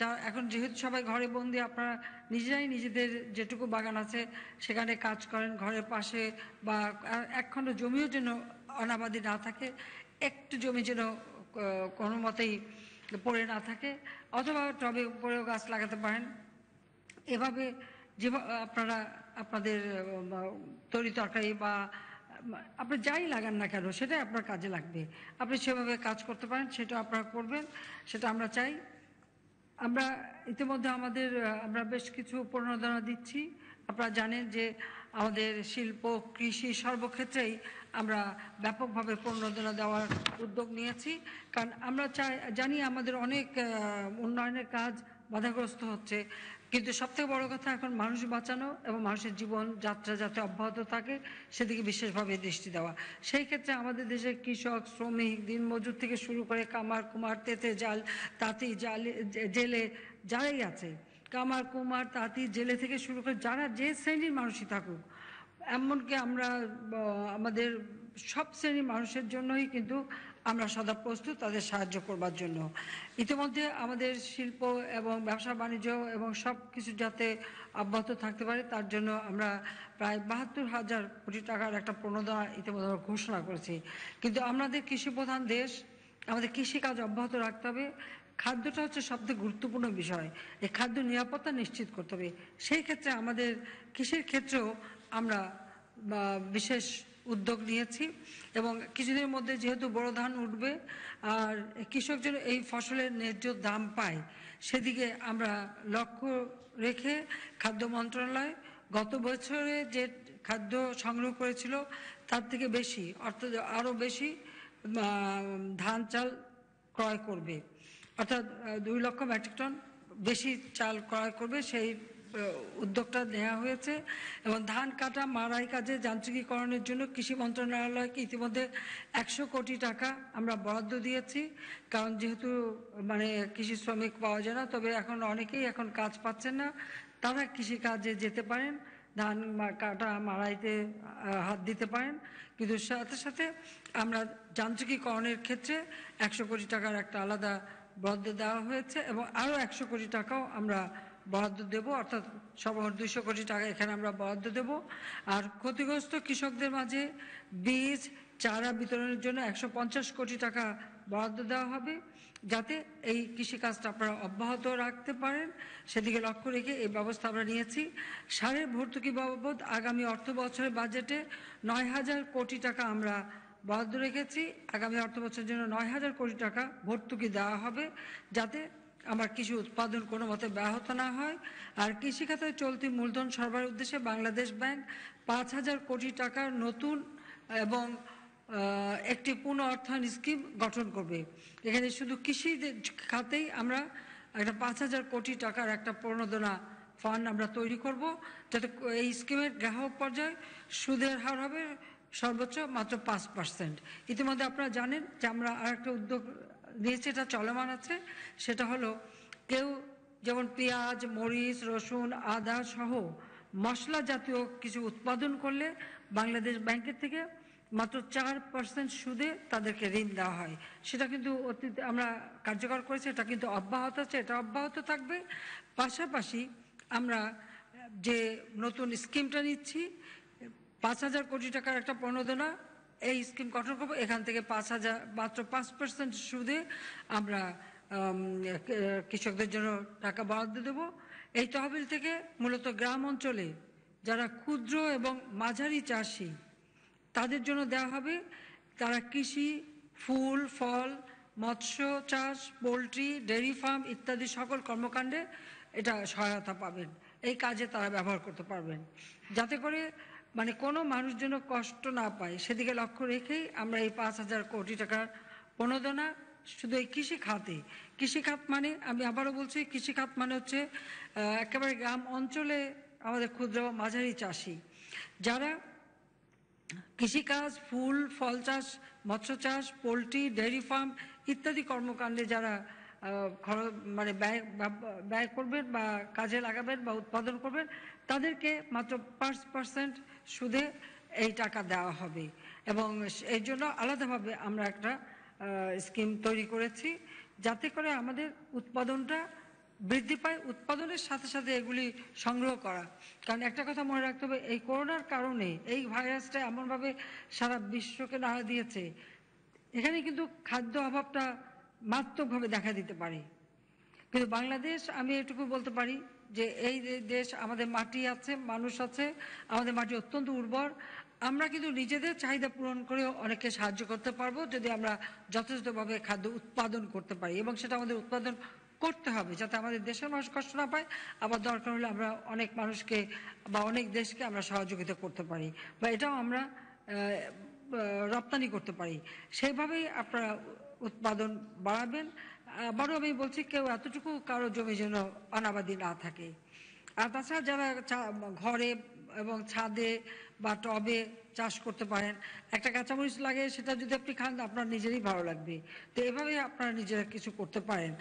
যা এখন যেহেতু সবাই ঘরে বন্দি আপনারা নিজেরাই নিজেদের যেটুকু বাগান আছে সেখানে কাজ করেন ঘরের পাশে বা একখণ্ড জমিও যেন অনাবাদি না থাকে একটু জমি যেন কোনো মতেই পড়ে না থাকে অথবা টবে উপরেও গাছ লাগাতে পারেন এভাবে যে আপনারা আপনাদের তরি তরকারি বা আপনি যাই লাগান না কেন সেটাই আপনার কাজে লাগবে আপনি সেভাবে কাজ করতে পারেন সেটা আপনারা করবেন সেটা আমরা চাই আমরা ইতিমধ্যে আমাদের আমরা বেশ কিছু প্রণোদনা দিচ্ছি আপনারা জানেন যে আমাদের শিল্প কৃষি সর্বক্ষেত্রেই আমরা ব্যাপকভাবে প্রণোদনা দেওয়ার উদ্যোগ নিয়েছি কারণ আমরা চাই জানি আমাদের অনেক উন্নয়নের কাজ বাধাগ্রস্ত হচ্ছে কিন্তু সবথেকে বড় কথা এখন মানুষ বাঁচানো এবং মানুষের জীবন যাত্রা যাতে অব্যাহত থাকে সেদিকে বিশেষভাবে দৃষ্টি দেওয়া সেই ক্ষেত্রে আমাদের দেশের কৃষক শ্রমিক দিনমজুর থেকে শুরু করে কামার কুমার তেতে জাল তাঁতি জালে জেলে যারাই আছে কামার কুমার তাঁতি জেলে থেকে শুরু করে যারা যে শ্রেণীর মানুষই থাকুক এমনকি আমরা আমাদের সব শ্রেণীর মানুষের জন্যই কিন্তু আমরা সদা প্রস্তুত তাদের সাহায্য করবার জন্য ইতিমধ্যে আমাদের শিল্প এবং ব্যবসা বাণিজ্য এবং সব কিছু যাতে অব্যাহত থাকতে পারে তার জন্য আমরা প্রায় বাহাত্তর হাজার কোটি টাকার একটা প্রণোদনা ইতিমধ্যে ঘোষণা করেছি কিন্তু আমাদের কৃষি প্রধান দেশ আমাদের কৃষিকাজ অব্যাহত রাখতে হবে খাদ্যটা হচ্ছে সবথেকে গুরুত্বপূর্ণ বিষয় এই খাদ্য নিরাপত্তা নিশ্চিত করতে হবে সেই ক্ষেত্রে আমাদের কৃষির ক্ষেত্রেও আমরা বিশেষ উদ্যোগ নিয়েছি এবং কিছুদিনের মধ্যে যেহেতু বড় ধান উঠবে আর কৃষক যেন এই ফসলের ন্যায্য দাম পায় সেদিকে আমরা লক্ষ্য রেখে খাদ্য মন্ত্রণালয় গত বছরে যে খাদ্য সংগ্রহ করেছিল তার থেকে বেশি অর্থাৎ আরও বেশি ধান চাল ক্রয় করবে অর্থাৎ দুই লক্ষ মেট্রিক টন বেশি চাল ক্রয় করবে সেই উদ্যোগটা নেওয়া হয়েছে এবং ধান কাটা মারাই কাজে যান্ত্রিকীকরণের জন্য কৃষি মন্ত্রণালয়কে ইতিমধ্যে একশো কোটি টাকা আমরা বরাদ্দ দিয়েছি কারণ যেহেতু মানে কৃষি শ্রমিক পাওয়া যায় না তবে এখন অনেকেই এখন কাজ পাচ্ছেন না তারা কৃষি কাজে যেতে পারেন ধান কাটা মারাইতে হাত দিতে পারেন কিন্তু সাথে সাথে আমরা যান্ত্রিকীকরণের ক্ষেত্রে একশো কোটি টাকার একটা আলাদা বরাদ্দ দেওয়া হয়েছে এবং আরও একশো কোটি টাকাও আমরা বরাদ্দ দেব অর্থাৎ সবার দুইশো কোটি টাকা এখানে আমরা বরাদ্দ দেব আর ক্ষতিগ্রস্ত কৃষকদের মাঝে বীজ চারা বিতরণের জন্য একশো কোটি টাকা বরাদ্দ দেওয়া হবে যাতে এই কৃষিকাজটা আপনারা অব্যাহত রাখতে পারেন সেদিকে লক্ষ্য রেখে এই ব্যবস্থা আমরা নিয়েছি সারের ভর্তুকি বাবদ আগামী অর্থ বছরের বাজেটে নয় হাজার কোটি টাকা আমরা বরাদ্দ রেখেছি আগামী অর্থ বছরের জন্য নয় হাজার কোটি টাকা ভর্তুকি দেওয়া হবে যাতে আমার কৃষি উৎপাদন কোনো মতে ব্যাহত না হয় আর কৃষিখাতে চলতি মূলধন সরবরাহের উদ্দেশ্যে বাংলাদেশ ব্যাংক পাঁচ হাজার কোটি টাকার নতুন এবং একটি পুনঃ অর্থায়ন স্কিম গঠন করবে এখানে শুধু কৃষি খাতেই আমরা একটা পাঁচ হাজার কোটি টাকার একটা প্রণোদনা ফান্ড আমরা তৈরি করব যাতে এই স্কিমের গ্রাহক পর্যায়ে সুদের হার হবে সর্বোচ্চ মাত্র পাঁচ পার্সেন্ট ইতিমধ্যে আপনারা জানেন যে আমরা আর একটা উদ্যোগ নিয়ে সেটা চলমান আছে সেটা হলো কেউ যেমন পেঁয়াজ মরিচ রসুন আদা সহ মশলা জাতীয় কিছু উৎপাদন করলে বাংলাদেশ ব্যাংকের থেকে মাত্র চার পার্সেন্ট সুদে তাদেরকে ঋণ দেওয়া হয় সেটা কিন্তু অতীত আমরা কার্যকর করেছি এটা কিন্তু অব্যাহত আছে এটা অব্যাহত থাকবে পাশাপাশি আমরা যে নতুন স্কিমটা নিচ্ছি পাঁচ হাজার কোটি টাকার একটা প্রণোদনা এই স্কিম গঠন করব এখান থেকে পাঁচ হাজার মাত্র পাঁচ পার্সেন্ট সুদে আমরা কৃষকদের জন্য টাকা বরাদ্দ দেব এই তহবিল থেকে মূলত গ্রাম অঞ্চলে যারা ক্ষুদ্র এবং মাঝারি চাষি তাদের জন্য দেওয়া হবে তারা কৃষি ফুল ফল মৎস্য চাষ পোলট্রি ডেয়ারি ফার্ম ইত্যাদি সকল কর্মকাণ্ডে এটা সহায়তা পাবেন এই কাজে তারা ব্যবহার করতে পারবেন যাতে করে মানে কোনো মানুষ যেন কষ্ট না পায় সেদিকে লক্ষ্য রেখেই আমরা এই পাঁচ হাজার কোটি টাকার প্রণোদনা শুধু এই কৃষি খাতে কৃষি খাত মানে আমি আবারও বলছি কৃষি খাত মানে হচ্ছে একেবারে গ্রাম অঞ্চলে আমাদের ক্ষুদ্র মাঝারি চাষি যারা কৃষিকাজ ফুল ফল চাষ মৎস্য চাষ পোলট্রি ডেয়ারি ফার্ম ইত্যাদি কর্মকাণ্ডে যারা খরচ মানে ব্যয় ব্যয় করবেন বা কাজে লাগাবেন বা উৎপাদন করবেন তাদেরকে মাত্র পাঁচ পার্সেন্ট সুদে এই টাকা দেওয়া হবে এবং এর জন্য আলাদাভাবে আমরা একটা স্কিম তৈরি করেছি যাতে করে আমাদের উৎপাদনটা বৃদ্ধি পায় উৎপাদনের সাথে সাথে এগুলি সংগ্রহ করা কারণ একটা কথা মনে রাখতে হবে এই করোনার কারণে এই ভাইরাসটা এমনভাবে সারা বিশ্বকে নাড়া দিয়েছে এখানে কিন্তু খাদ্য অভাবটা মারাত্মকভাবে দেখা দিতে পারে কিন্তু বাংলাদেশ আমি এটুকু বলতে পারি যে এই দেশ আমাদের মাটি আছে মানুষ আছে আমাদের মাটি অত্যন্ত উর্বর আমরা কিন্তু নিজেদের চাহিদা পূরণ করে অনেককে সাহায্য করতে পারবো যদি আমরা যথাযথভাবে খাদ্য উৎপাদন করতে পারি এবং সেটা আমাদের উৎপাদন করতে হবে যাতে আমাদের দেশের মানুষ কষ্ট না পায় আবার দরকার হলে আমরা অনেক মানুষকে বা অনেক দেশকে আমরা সহযোগিতা করতে পারি বা এটাও আমরা রপ্তানি করতে পারি সেইভাবেই আপনারা উৎপাদন বাড়াবেন আবারও আমি বলছি কেউ এতটুকু কারো জমি যেন অনাবাদি না থাকে আর তাছাড়া যারা ঘরে এবং ছাদে বা টবে চাষ করতে পারেন একটা কাঁচামরিচ লাগে সেটা যদি আপনি খান আপনার নিজেরই ভালো লাগবে তো এভাবে আপনারা নিজেরা কিছু করতে পারেন